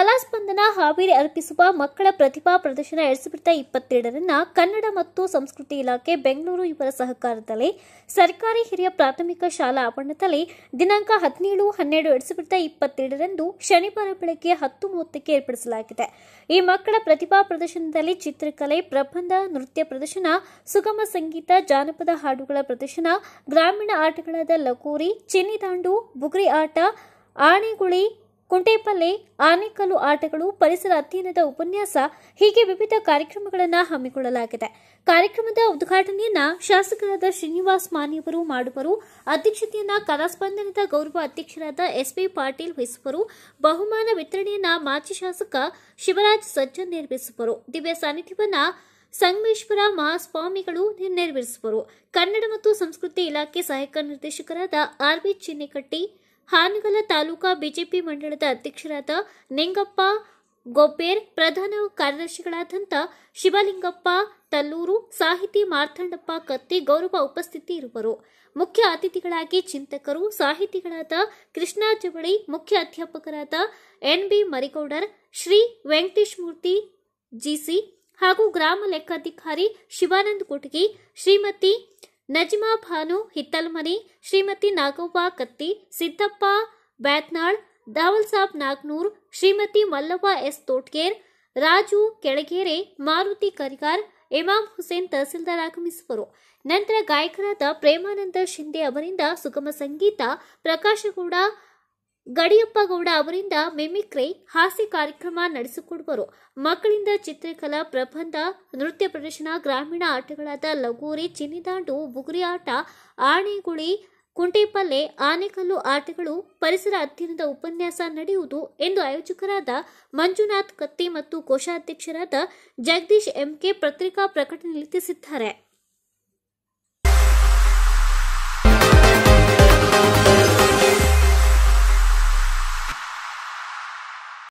ಕಲಾಸ್ಪಂದನ ಹಾವೇರಿ ಅರ್ಪಿಸುವ ಮಕ್ಕಳ ಪ್ರತಿಭಾ ಪ್ರದರ್ಶನ ಎರಡ್ ಸಾವಿರದ ಇಪ್ಪತ್ತೆರಡರನ್ನ ಕನ್ನಡ ಮತ್ತು ಸಂಸ್ಕೃತಿ ಇಲಾಖೆ ಬೆಂಗಳೂರು ಇವರ ಸಹಕಾರದಲ್ಲಿ ಸರ್ಕಾರಿ ಹಿರಿಯ ಪ್ರಾಥಮಿಕ ಶಾಲಾ ಆವರಣದಲ್ಲಿ ದಿನಾಂಕ ಹದಿನೇಳು ಹನ್ನೆರಡು ಎರಡ್ ಸಾವಿರದ ಇಪ್ಪತ್ತೆರಡರಂದು ಶನಿವಾರ ಬೆಳಗ್ಗೆ ಹತ್ತು ಮೂವತ್ತಕ್ಕೆ ಏರ್ಪಡಿಸಲಾಗಿದೆ ಈ ಮಕ್ಕಳ ಪ್ರತಿಭಾ ಪ್ರದರ್ಶನದಲ್ಲಿ ಚಿತ್ರಕಲೆ ಪ್ರಬಂಧ ನೃತ್ಯ ಪ್ರದರ್ಶನ ಸುಗಮ ಸಂಗೀತ ಜಾನಪದ ಹಾಡುಗಳ ಪ್ರದರ್ಶನ ಗ್ರಾಮೀಣ ಆಟಗಳಾದ ಲಕೋರಿ ಚಿನ್ನಿದಾಂಡು ಬುಗುರಿ ಆಟ ಆಣೆಗುಳಿ ಕುಂಟೆಪಲ್ಲೆ ಆನೆಕಲ್ಲು ಆಟಗಳು ಪರಿಸರ ಅಧ್ಯಯನದ ಉಪನ್ಯಾಸ ಹೀಗೆ ವಿವಿಧ ಕಾರ್ಯಕ್ರಮಗಳನ್ನು ಹಮ್ಮಿಕೊಳ್ಳಲಾಗಿದೆ ಕಾರ್ಯಕ್ರಮದ ಉದ್ಘಾಟನೆಯನ್ನ ಶಾಸಕರಾದ ಶ್ರೀನಿವಾಸ್ ಮಾನಿಯವರು ಮಾಡುವರು ಅಧ್ಯಕ್ಷತೆಯನ್ನ ಕಲಾಸ್ಪಂದನದ ಗೌರವ ಅಧ್ಯಕ್ಷರಾದ ಎಸ್ಪಿ ಪಾಟೀಲ್ ವಹಿಸುವರು ಬಹುಮಾನ ವಿತರಣೆಯನ್ನ ಮಾಜಿ ಶಾಸಕ ಶಿವರಾಜ್ ಸಜ್ಜನ್ ನಿರ್ಮಿಸುವರು ದಿವ್ಯ ಸಾನ್ನಿಧ್ಯವನ್ನ ಸಂಗಮೇಶ್ವರ ಮಹಾಸ್ವಾಮಿಗಳು ನೆರವೇರಿಸುವರು ಕನ್ನಡ ಮತ್ತು ಸಂಸ್ಕೃತಿ ಇಲಾಖೆ ಸಹಾಯಕ ನಿರ್ದೇಶಕರಾದ R B Chinnekatti Hanagal taluka BJP ಮಂಡಳದ ಅಧ್ಯಕ್ಷರಾದ ನಿಂಗಪ್ಪ ಗೊಬ್ಬೇರ್ ಪ್ರಧಾನ ಕಾರ್ಯದರ್ಶಿಗಳಾದಂಥ ಶಿವಲಿಂಗಪ್ಪ ತಲ್ಲೂರು ಸಾಹಿತಿ ಮಾರ್ಥಂಡಪ್ಪ ಕತ್ತಿ ಗೌರವ ಉಪಸ್ಥಿತಿ ಇರುವರು ಮುಖ್ಯ ಅತಿಥಿಗಳಾಗಿ ಚಿಂತಕರು ಸಾಹಿತಿಗಳಾದ ಕೃಷ್ಣ ಜವಳಿ ಮುಖ್ಯ ಅಧ್ಯಾಪಕರಾದ N B Marigowdar Shri Venkatesh Murthy GC ಹಾಗೂ ಗ್ರಾಮ ಲೆಕ್ಕಾಧಿಕಾರಿ ಶಿವಾನಂದ ಕುಟಗಿ ಶ್ರೀಮತಿ ನಜ್ಮಾ ಭಾನು ಹಿತ್ತಲ್ಮನಿ ಶ್ರೀಮತಿ ನಾಗಪ್ಪ ಕತ್ತಿ ಸಿದ್ದಪ್ಪ ಬ್ಯಾತ್ನಾಳ್ ದಾವಲ್ ಸಾಬ್ ನಾಗ್ನೂರ್ ಶ್ರೀಮತಿ ಮಲ್ಲವ್ವ ಎಸ್ ತೋಟ್ಗೇರ್ ರಾಜು ಕೆಳಗೆರೆ ಮಾರುತಿ ಕರಿಗಾರ್ ಇಮಾಮ್ ಹುಸೇನ್ ತಹಸೀಲ್ದಾರ್ ಆಗಮಿಸುವರು ನಂತರ ಗಾಯಕರಾದ ಪ್ರೇಮಾನಂದ ಶಿಂದೆ ಅವರಿಂದ ಸುಗಮ ಸಂಗೀತ ಪ್ರಕಾಶಗೌಡ ಗಡಿಯಪ್ಪ ಗೌಡ ಅವರಿಂದ ಮಿಮಿಕ್ರಿ ಹಾಸ್ಯ ಕಾರ್ಯಕ್ರಮ ನಡೆಸಿಕೊಡುವರು ಮಕ್ಕಳಿಂದ ಚಿತ್ರಕಲಾ ಪ್ರಬಂಧ ನೃತ್ಯ ಪ್ರದರ್ಶನ ಗ್ರಾಮೀಣ ಆಟಗಳಾದ ಲಗೋರಿ ಚಿನ್ನಿದಾಂಡು ಬುಗುರಿ ಆಟ ಆಣೆಗುಳಿ ಕುಂಟೆಪಲ್ಲೆ ಆನೆಕಲ್ಲು ಆಟಗಳು ಪರಿಸರ ಅಧ್ಯಯನದ ಉಪನ್ಯಾಸ ನಡೆಯುವುದು ಎಂದು ಆಯೋಜಕರಾದ ಮಂಜುನಾಥ್ ಕತ್ತಿ ಮತ್ತು ಕೋಶಾಧ್ಯಕ್ಷರಾದ ಜಗದೀಶ್ ಎಂಕೆ ಪತ್ರಿಕಾ ಪ್ರಕಟಣೆಯಲ್ಲಿ ತಿಳಿಸಿದ್ದಾರೆ